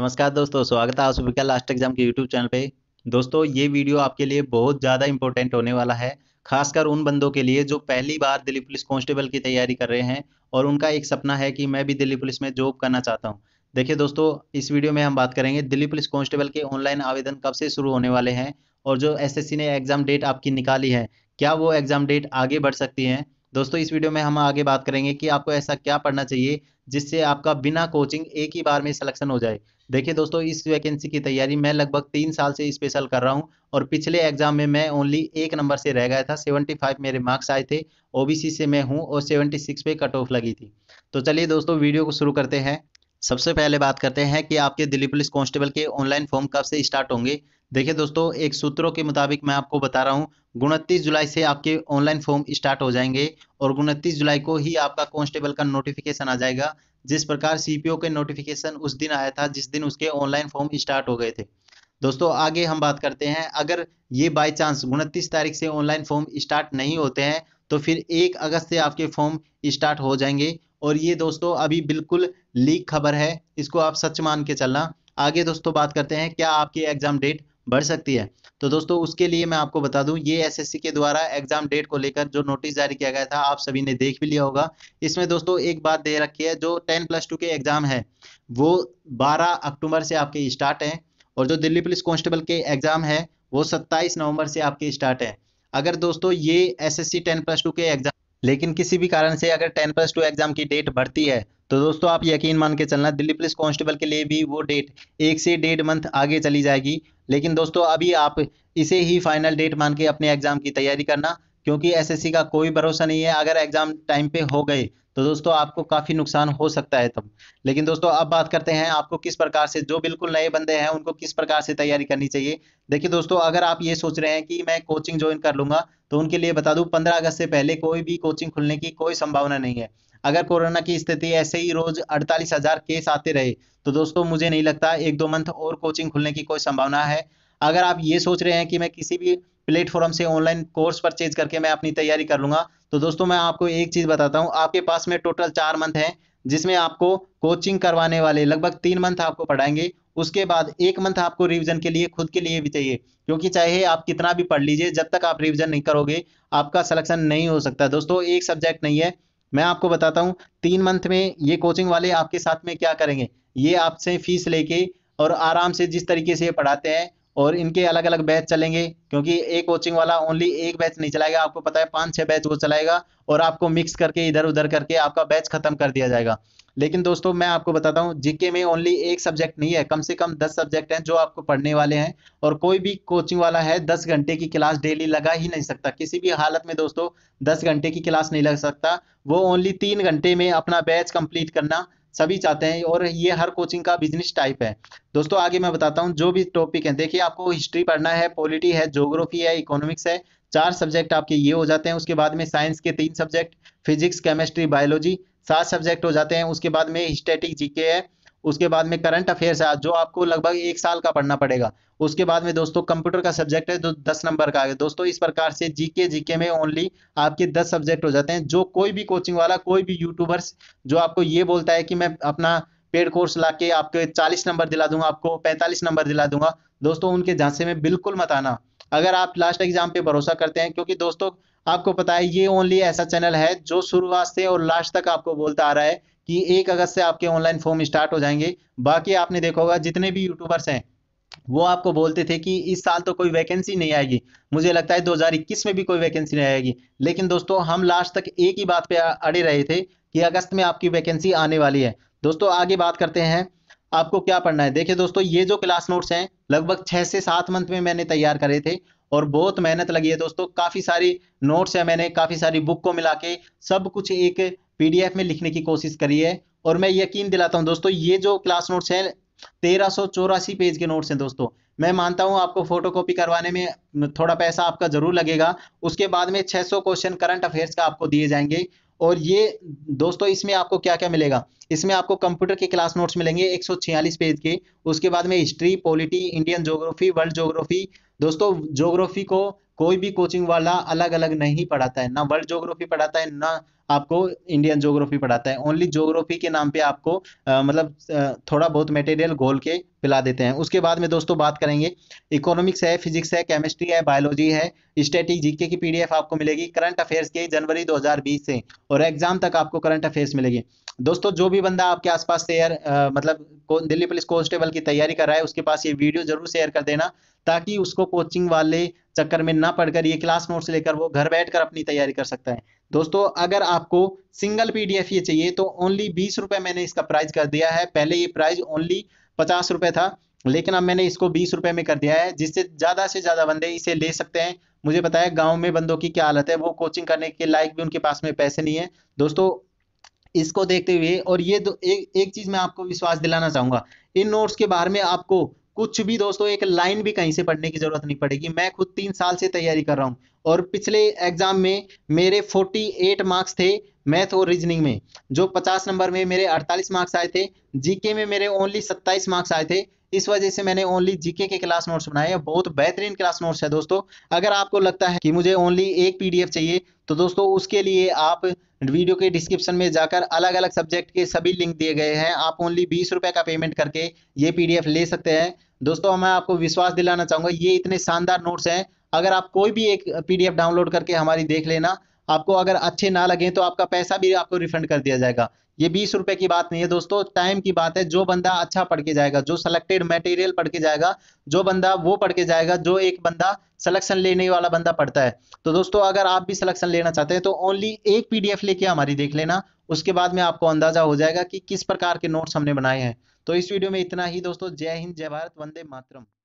नमस्कार दोस्तों स्वागत है आप का लास्ट एग्जाम के यूट्यूब चैनल पे दोस्तों ये वीडियो आपके लिए बहुत ज़्यादा इंपॉर्टेंट होने वाला है खासकर उन बंदों के लिए जो पहली बार दिल्ली पुलिस कांस्टेबल की तैयारी कर रहे हैं और उनका एक सपना है कि मैं भी दिल्ली पुलिस में जॉब करना चाहता हूँ देखिए दोस्तों इस वीडियो में हम बात करेंगे दिल्ली पुलिस कॉन्स्टेबल के ऑनलाइन आवेदन कब से शुरू होने वाले हैं और जो एस ने एग्जाम डेट आपकी निकाली है क्या वो एग्जाम डेट आगे बढ़ सकती है दोस्तों इस वीडियो में हम आगे बात करेंगे कि आपको ऐसा क्या पढ़ना चाहिए जिससे आपका बिना कोचिंग एक ही बार में सिलेक्शन हो जाए देखिए दोस्तों इस वैकेंसी की तैयारी मैं लगभग तीन साल से स्पेशल कर रहा हूँ और पिछले एग्जाम में मैं ओनली एक नंबर से रह गया था 75 मेरे मार्क्स आए थे ओबीसी से मैं हूँ और 76 पे कट ऑफ लगी थी तो चलिए दोस्तों वीडियो को शुरू करते हैं सबसे पहले बात करते हैं कि आपके दिल्ली पुलिस कांस्टेबल के ऑनलाइन फॉर्म कब से स्टार्ट होंगे देखिए दोस्तों एक सूत्रों के मुताबिक मैं आपको बता रहा हूँ उनतीस जुलाई से आपके ऑनलाइन फॉर्म स्टार्ट हो जाएंगे और उनतीस जुलाई को ही आपका कॉन्स्टेबल का नोटिफिकेशन आ जाएगा जिस प्रकार सीपीओ के नोटिफिकेशन उस दिन आया था जिस दिन उसके ऑनलाइन फॉर्म स्टार्ट हो गए थे दोस्तों आगे हम बात करते हैं अगर ये बाई चांस उनतीस तारीख से ऑनलाइन फॉर्म स्टार्ट नहीं होते हैं तो फिर एक अगस्त से आपके फॉर्म स्टार्ट हो जाएंगे और ये दोस्तों अभी बिल्कुल लीक खबर है इसको आप सच मान के चलना आगे दोस्तों बात करते हैं क्या आपकी एग्जाम डेट बढ़ सकती है तो दोस्तों उसके लिए मैं आपको बता दूं ये एसएससी के द्वारा एग्जाम डेट को लेकर जो नोटिस जारी किया गया था आप सभी ने देख भी लिया होगा इसमें दोस्तों एक बात दे रखी है जो टेन प्लस टू के एग्जाम है वो बारह अक्टूबर से आपके स्टार्ट हैं और जो दिल्ली पुलिस कॉन्स्टेबल के एग्जाम है वो सत्ताईस नवम्बर से आपके स्टार्ट है अगर दोस्तों ये एस एस के एग्जाम लेकिन किसी भी कारण से अगर टेन प्लस टू एग्जाम की डेट बढ़ती है तो दोस्तों आप यकीन मान के चलना दिल्ली पुलिस कांस्टेबल के लिए भी वो डेट एक से डेढ़ मंथ आगे चली जाएगी लेकिन दोस्तों अभी आप इसे ही फाइनल डेट मान के अपने एग्जाम की तैयारी करना क्योंकि एसएससी का कोई भरोसा नहीं है अगर एग्जाम टाइम पे हो गए तो दोस्तों आपको काफी नुकसान हो सकता है तब लेकिन दोस्तों अब बात करते हैं आपको किस प्रकार से जो बिल्कुल नए बंदे हैं उनको किस प्रकार से तैयारी करनी चाहिए देखिए दोस्तों अगर आप ये सोच रहे हैं कि मैं कोचिंग ज्वाइन कर लूंगा तो उनके लिए बता दूं पंद्रह अगस्त से पहले कोई भी कोचिंग खुलने की कोई संभावना नहीं है अगर कोरोना की स्थिति ऐसे ही रोज अड़तालीस हजार केस आते रहे तो दोस्तों मुझे नहीं लगता एक दो मंथ और कोचिंग खुलने की कोई संभावना है अगर आप ये सोच रहे हैं कि मैं किसी भी प्लेटफॉर्म से ऑनलाइन कोर्स परचेज करके मैं अपनी तैयारी कर लूंगा तो दोस्तों मैं आपको एक चीज़ बताता हूँ आपके पास में टोटल चार मंथ है जिसमें आपको कोचिंग करवाने वाले लगभग तीन मंथ आपको पढ़ाएंगे उसके बाद एक मंथ आपको रिवीजन के लिए खुद के लिए भी चाहिए क्योंकि चाहे आप कितना भी पढ़ लीजिए जब तक आप रिवीजन नहीं करोगे आपका सिलेक्शन नहीं हो सकता दोस्तों एक सब्जेक्ट नहीं है मैं आपको बताता हूँ तीन मंथ में ये कोचिंग वाले आपके साथ में क्या करेंगे ये आपसे फीस लेके और आराम से जिस तरीके से ये पढ़ाते हैं और इनके अलग अलग बैच चलेंगे क्योंकि एक कोचिंग वाला ओनली एक बैच नहीं चलाएगा आपको पता है पाँच छह बैच वो चलाएगा और आपको मिक्स करके इधर उधर करके आपका बैच खत्म कर दिया जाएगा लेकिन दोस्तों मैं आपको बताता हूँ जीके में ओनली एक सब्जेक्ट नहीं है कम से कम दस सब्जेक्ट हैं जो आपको पढ़ने वाले हैं और कोई भी कोचिंग वाला है दस घंटे की क्लास डेली लगा ही नहीं सकता किसी भी हालत में दोस्तों दस घंटे की क्लास नहीं लग सकता वो ओनली तीन घंटे में अपना बैच कंप्लीट करना सभी चाहते हैं और ये हर कोचिंग का बिजनेस टाइप है दोस्तों आगे मैं बताता हूँ जो भी टॉपिक है देखिए आपको हिस्ट्री पढ़ना है पॉलिटी है जोग्राफी है इकोनॉमिक्स है चार सब्जेक्ट आपके ये हो जाते हैं उसके बाद में साइंस के तीन सब्जेक्ट फिजिक्स केमिस्ट्री बायोलॉजी सात सब्जेक्ट हो जाते हैं उसके बाद में स्टेटिक जीके है उसके बाद में करंट अफेयर्स है जो आपको लगभग एक साल का पढ़ना पड़ेगा उसके बाद में दोस्तों कंप्यूटर का सब्जेक्ट है जो दस नंबर का है दोस्तों इस प्रकार से जीके जीके में ओनली आपके दस सब्जेक्ट हो जाते हैं जो कोई भी कोचिंग वाला कोई भी यूट्यूबर्स जो आपको ये बोलता है कि मैं अपना पेड कोर्स ला के आपके चालीस नंबर दिला दूंगा आपको पैंतालीस नंबर दिला दूंगा दोस्तों उनके झांसे में बिल्कुल मत आना अगर आप लास्ट एग्जाम पे भरोसा करते हैं क्योंकि दोस्तों आपको पता है ये ओनली ऐसा चैनल है जो शुरुआत से और लास्ट तक आपको बोलता आ रहा है कि एक अगस्त से आपके ऑनलाइन फॉर्म स्टार्ट हो जाएंगे बाकी आपने देखा होगा जितने भी यूट्यूबर्स हैं वो आपको बोलते थे कि इस साल तो कोई वैकेंसी नहीं आएगी मुझे लगता है दो में भी कोई वैकेंसी नहीं आएगी लेकिन दोस्तों हम लास्ट तक एक ही बात पे अड़े रहे थे कि अगस्त में आपकी वैकेंसी आने वाली है दोस्तों आगे बात करते हैं आपको क्या पढ़ना है देखिए दोस्तों ये जो क्लास नोट्स हैं लगभग छः से सात मंथ में मैंने तैयार करे थे और बहुत मेहनत लगी है दोस्तों काफ़ी सारी नोट्स हैं मैंने काफ़ी सारी बुक को मिला के सब कुछ एक पीडीएफ में लिखने की कोशिश करिए और मैं यकीन दिलाता हूँ दोस्तों ये जो क्लास नोट्स हैं तेरह सौ चौरासी पेज के नोट्स हैं दोस्तों मैं मानता हूँ आपको फोटोकॉपी करवाने में थोड़ा पैसा आपका जरूर लगेगा उसके बाद में 600 क्वेश्चन करंट अफेयर्स का आपको दिए जाएंगे और ये दोस्तों इसमें आपको क्या क्या मिलेगा इसमें आपको कंप्यूटर के क्लास नोट्स मिलेंगे 146 पेज के उसके बाद में history polity Indian geography world geography दोस्तों जोग्राफी को कोई भी कोचिंग वाला अलग अलग नहीं पढ़ाता है ना वर्ल्ड जोग्राफी पढ़ाता है ना आपको इंडियन जोग्राफी पढ़ाता है ओनली जोग्राफी के नाम पे आपको आ, मतलब थोड़ा बहुत मटेरियल घोल के पिला देते हैं उसके बाद में दोस्तों बात करेंगे इकोनॉमिक्स है फिजिक्स है केमिस्ट्री है बायोलॉजी है स्टेटिक जीके की पीडीएफ आपको मिलेगी करंट अफेयर्स के जनवरी 2020 से और एग्जाम तक आपको करंट अफेयर्स मिलेगी दोस्तों जो भी बंदा आपके आसपास शेयर मतलब दिल्ली पुलिस कॉन्स्टेबल की तैयारी कर रहा है उसके पास ये वीडियो जरूर शेयर कर देना ताकि उसको कोचिंग वाले चक्कर में ना पड़कर ये क्लास नोट्स लेकर वो घर बैठकर अपनी तैयारी कर सकता है दोस्तों अगर आपको सिंगल पीडीएफ ये चाहिए तो ओनली बीस रुपए मैंने इसका प्राइस कर दिया है पहले ये प्राइस ओनली पचास रुपए था लेकिन अब मैंने इसको बीस रुपए में कर दिया है जिससे ज्यादा से ज्यादा बंदे इसे ले सकते हैं मुझे बताया गाँव में बंदों की क्या हालत है वो कोचिंग करने के लायक भी उनके पास में पैसे नहीं है दोस्तों इसको देखते हुए और ये दो एक एक चीज़ मैं आपको विश्वास दिलाना चाहूंगा इन नोट्स के बारे में आपको कुछ भी दोस्तों एक लाइन भी कहीं से पढ़ने की ज़रूरत नहीं पड़ेगी मैं खुद तीन साल से तैयारी कर रहा हूँ और पिछले एग्ज़ाम में मेरे 48 मार्क्स थे मैथ और रीजनिंग में जो 50 नंबर में मेरे 48 मार्क्स आए थे जीके में मेरे ओनली 27 मार्क्स आए थे इस वजह से मैंने ओनली जीके के क्लास नोट्स बनाए बहुत बेहतरीन क्लास नोट्स है दोस्तों अगर आपको लगता है कि मुझे ओनली एक पीडीएफ चाहिए तो दोस्तों उसके लिए आप वीडियो के डिस्क्रिप्शन में जाकर अलग अलग सब्जेक्ट के सभी लिंक दिए गए हैं आप ओनली बीस रुपए का पेमेंट करके ये पीडीएफ ले सकते हैं दोस्तों मैं आपको विश्वास दिलाना चाहूंगा ये इतने शानदार नोट्स हैं अगर आप कोई भी एक पीडीएफ डाउनलोड करके हमारी देख लेना आपको अगर अच्छे ना लगे तो आपका पैसा भी आपको रिफंड कर दिया जाएगा ये बीस रुपए की बात नहीं है दोस्तों टाइम की बात है जो बंदा अच्छा पढ़ के जाएगा जो सिलेक्टेड मटेरियल पढ़ के जाएगा जो बंदा वो पढ़ के जाएगा जो एक बंदा सिलेक्शन लेने वाला बंदा पढ़ता है तो दोस्तों अगर आप भी सिलेक्शन लेना चाहते हैं तो ओनली एक पीडीएफ लेके हमारी देख लेना उसके बाद में आपको अंदाजा हो जाएगा कि किस प्रकार के नोट्स हमने बनाए हैं तो इस वीडियो में इतना ही दोस्तों जय हिंद जय भारत वंदे मातरम